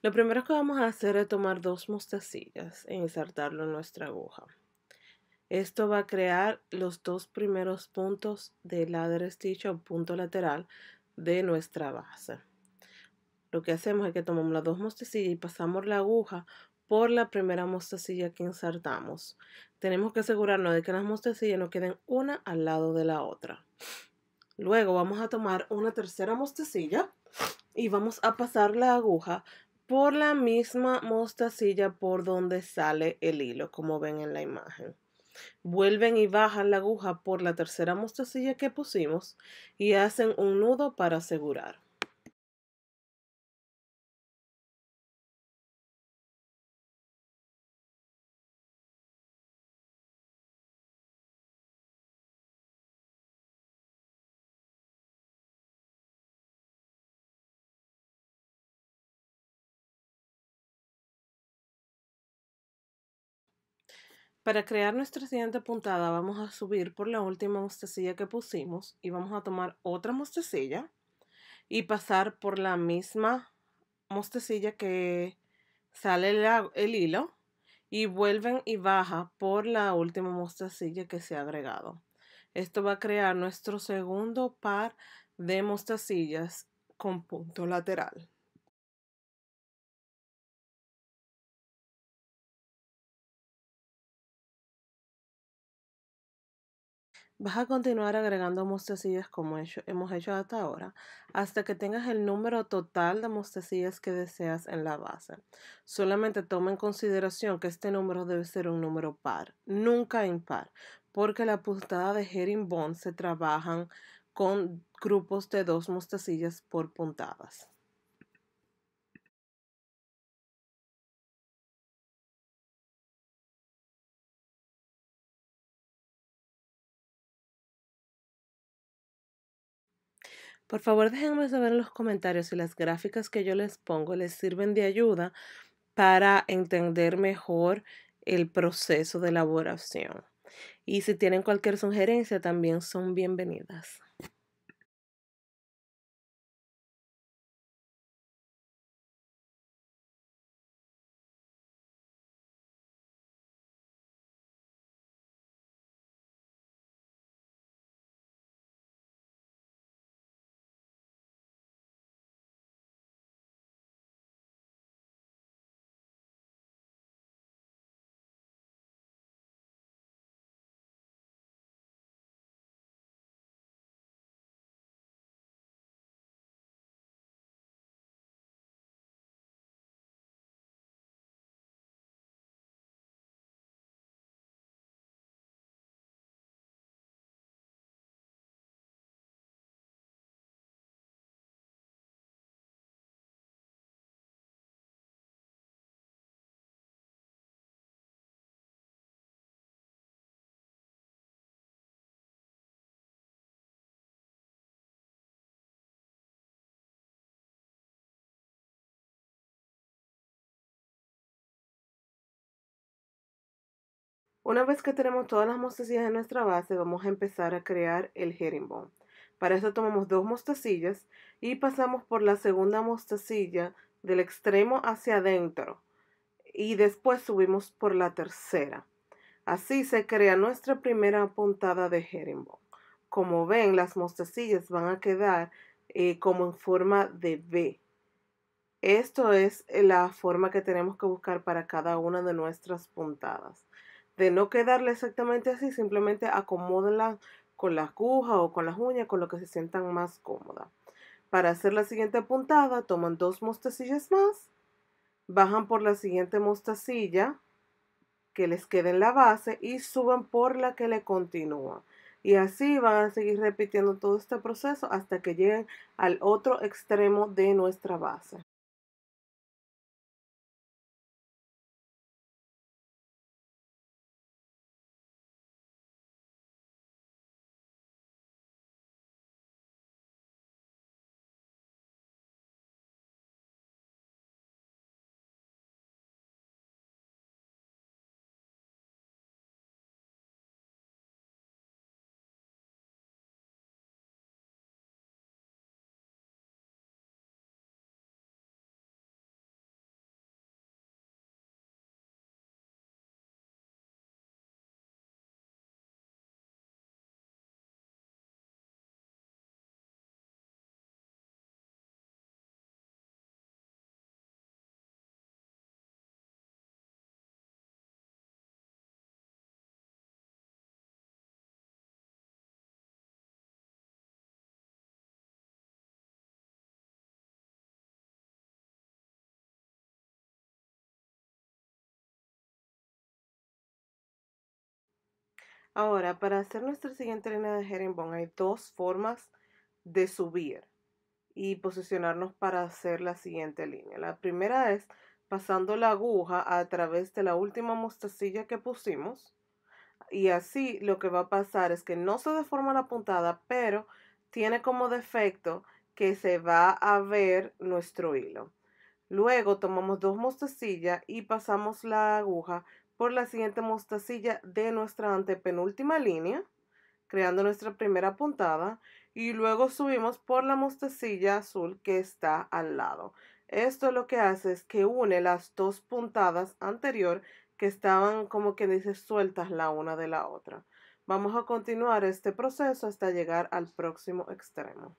Lo primero que vamos a hacer es tomar dos mostacillas e insertarlo en nuestra aguja. Esto va a crear los dos primeros puntos de ladder stitch o punto lateral de nuestra base. Lo que hacemos es que tomamos las dos mostacillas y pasamos la aguja por la primera mostacilla que insertamos. Tenemos que asegurarnos de que las mostacillas no queden una al lado de la otra. Luego vamos a tomar una tercera mostacilla y vamos a pasar la aguja por la misma mostacilla por donde sale el hilo, como ven en la imagen. Vuelven y bajan la aguja por la tercera mostacilla que pusimos y hacen un nudo para asegurar. Para crear nuestra siguiente puntada vamos a subir por la última mostacilla que pusimos y vamos a tomar otra mostacilla y pasar por la misma mostacilla que sale el, hilo y vuelven y baja por la última mostacilla que se ha agregado. Esto va a crear nuestro segundo par de mostacillas con punto lateral. Vas a continuar agregando mostacillas como hemos hecho hasta ahora, hasta que tengas el número total de mostecillas que deseas en la base. Solamente toma en consideración que este número debe ser un número par, nunca impar, porque la puntada de herringbone se trabajan con grupos de dos mostecillas por puntadas. Por favor, déjenme saber en los comentarios si las gráficas que yo les pongo les sirven de ayuda para entender mejor el proceso de elaboración. Y si tienen cualquier sugerencia, también son bienvenidas. Una vez que tenemos todas las mostacillas en nuestra base, vamos a empezar a crear el herringbone. Para eso tomamos dos mostacillas y pasamos por la segunda mostacilla del extremo hacia adentro y después subimos por la tercera. Así se crea nuestra primera puntada de herringbone. Como ven, las mostacillas van a quedar eh, como en forma de B. Esto es eh, la forma que tenemos que buscar para cada una de nuestras puntadas de no quedarle exactamente así, simplemente acomódenla con la aguja o con las uñas, con lo que se sientan más cómoda. Para hacer la siguiente puntada, toman dos mostacillas más, bajan por la siguiente mostacilla que les quede en la base y suben por la que le continúa. Y así van a seguir repitiendo todo este proceso hasta que lleguen al otro extremo de nuestra base. Ahora, para hacer nuestra siguiente línea de herringbone hay dos formas de subir y posicionarnos para hacer la siguiente línea. La primera es pasando la aguja a través de la última mostacilla que pusimos y así lo que va a pasar es que no se deforma la puntada, pero tiene como defecto que se va a ver nuestro hilo. Luego tomamos dos mostacillas y pasamos la aguja por la siguiente mostacilla de nuestra antepenúltima línea, creando nuestra primera puntada, y luego subimos por la mostacilla azul que está al lado. Esto lo que hace es que une las dos puntadas anterior que estaban como que dice sueltas la una de la otra. Vamos a continuar este proceso hasta llegar al próximo extremo.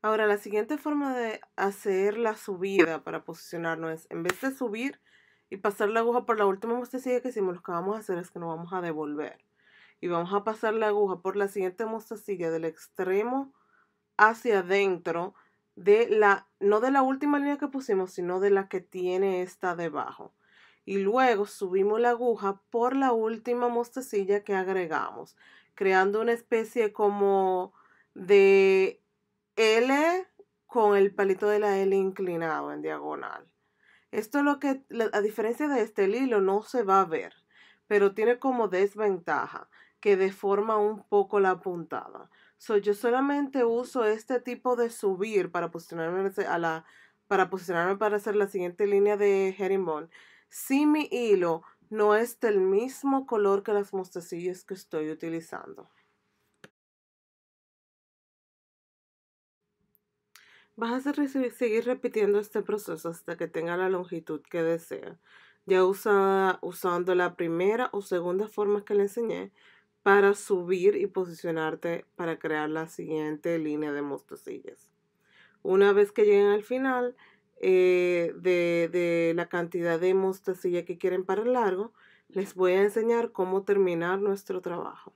Ahora, la siguiente forma de hacer la subida para posicionarnos es, en vez de subir y pasar la aguja por la última mostacilla que hicimos, lo que vamos a hacer es que nos vamos a devolver. Y vamos a pasar la aguja por la siguiente mostacilla del extremo hacia adentro de la, no de la última línea que pusimos, sino de la que tiene esta debajo. Y luego subimos la aguja por la última mostacilla que agregamos, creando una especie como de L con el palito de la L inclinado en diagonal. Esto es lo que, a diferencia de este el hilo, no se va a ver, pero tiene como desventaja que deforma un poco la puntada. yo solamente uso este tipo de subir para posicionarme, la, para, posicionarme para hacer la siguiente línea de herringbone. Si mi hilo no es del mismo color que las mostacillas que estoy utilizando. vas a seguir repitiendo este proceso hasta que tenga la longitud que desea, ya usando la primera o segunda forma que le enseñé para subir y posicionarte para crear la siguiente línea de mostacillas. Una vez que lleguen al final eh, de, de, la cantidad de mostacillas que quieren para el largo, les voy a enseñar cómo terminar nuestro trabajo.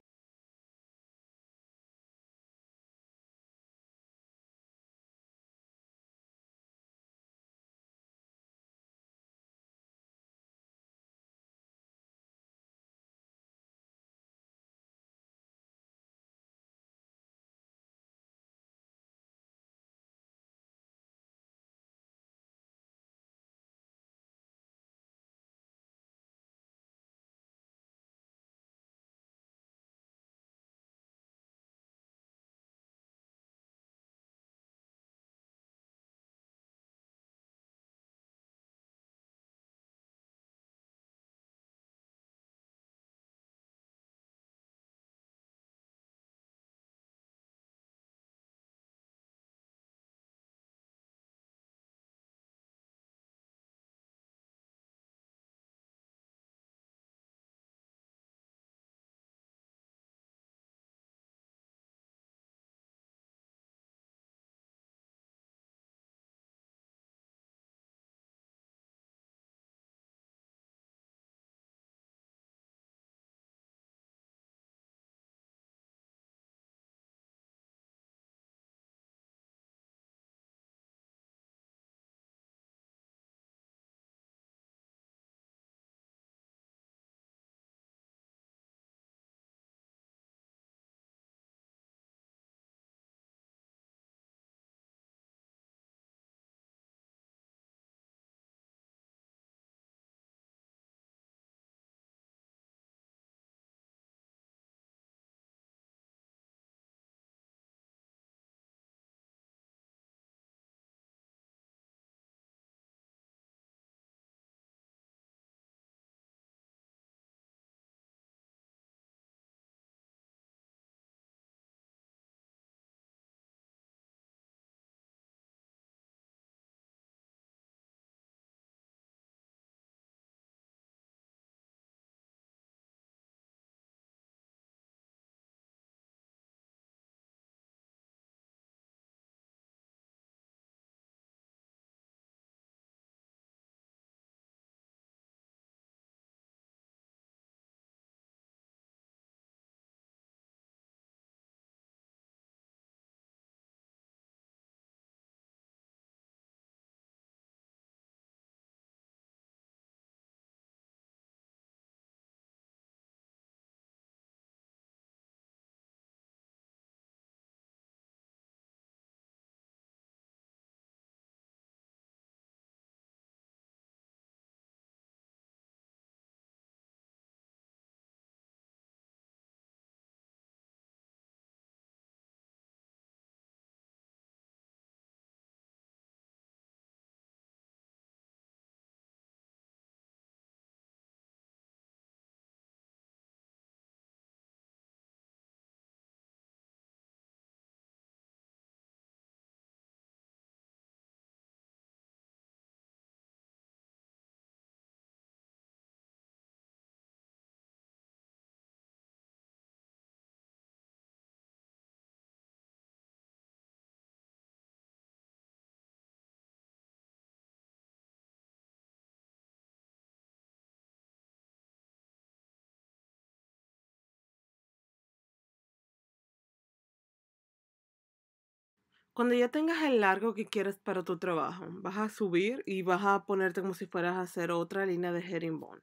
Cuando ya tengas el largo que quieres para tu trabajo, vas a subir y vas a ponerte como si fueras a hacer otra línea de herringbone.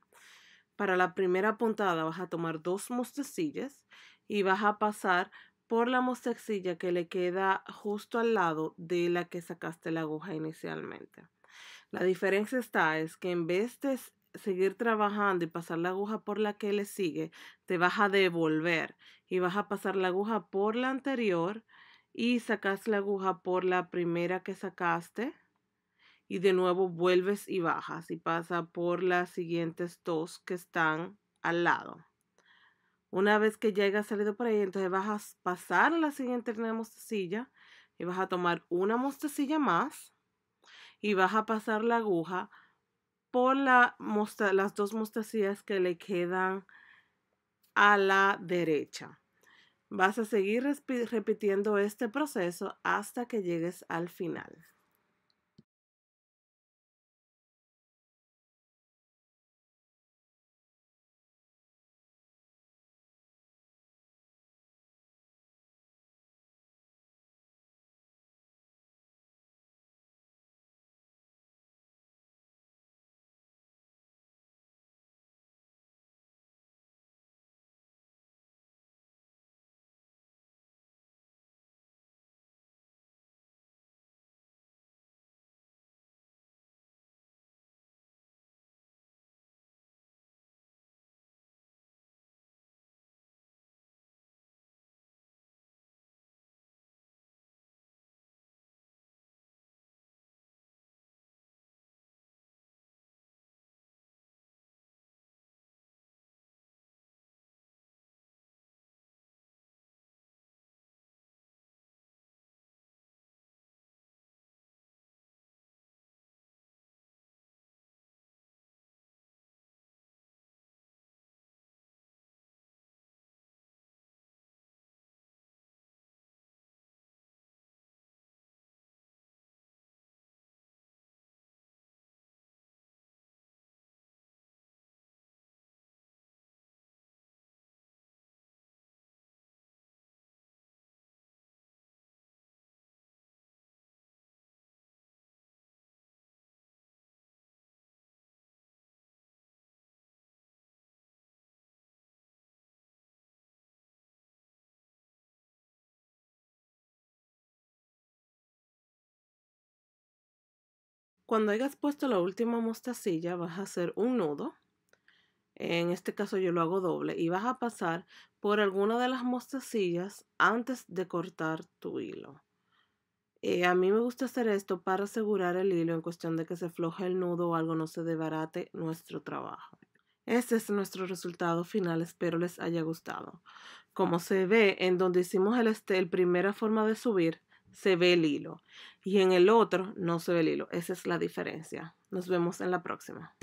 Para la primera puntada vas a tomar dos mostecillas y vas a pasar por la mostecilla que le queda justo al lado de la que sacaste la aguja inicialmente. La diferencia está es que en vez de seguir trabajando y pasar la aguja por la que le sigue, te vas a devolver y vas a pasar la aguja por la anterior y sacas la aguja por la primera que sacaste y de nuevo vuelves y bajas y pasa por las siguientes dos que están al lado. Una vez que ya hayas salido por ahí, entonces vas a pasar a la siguiente mostacilla y vas a tomar una mostacilla más y vas a pasar la aguja por la las dos mostacillas que le quedan a la derecha. Vas a seguir repitiendo este proceso hasta que llegues al final. Cuando hayas puesto la última mostacilla, vas a hacer un nudo. En este caso yo lo hago doble y vas a pasar por alguna de las mostacillas antes de cortar tu hilo. Eh, a mí me gusta hacer esto para asegurar el hilo en cuestión de que se floje el nudo o algo no se debarate nuestro trabajo. Este es nuestro resultado final, espero les haya gustado. Como se ve en donde hicimos el, este, primera forma de subir, se ve el hilo y en el otro no se ve el hilo. Esa es la diferencia. Nos vemos en la próxima.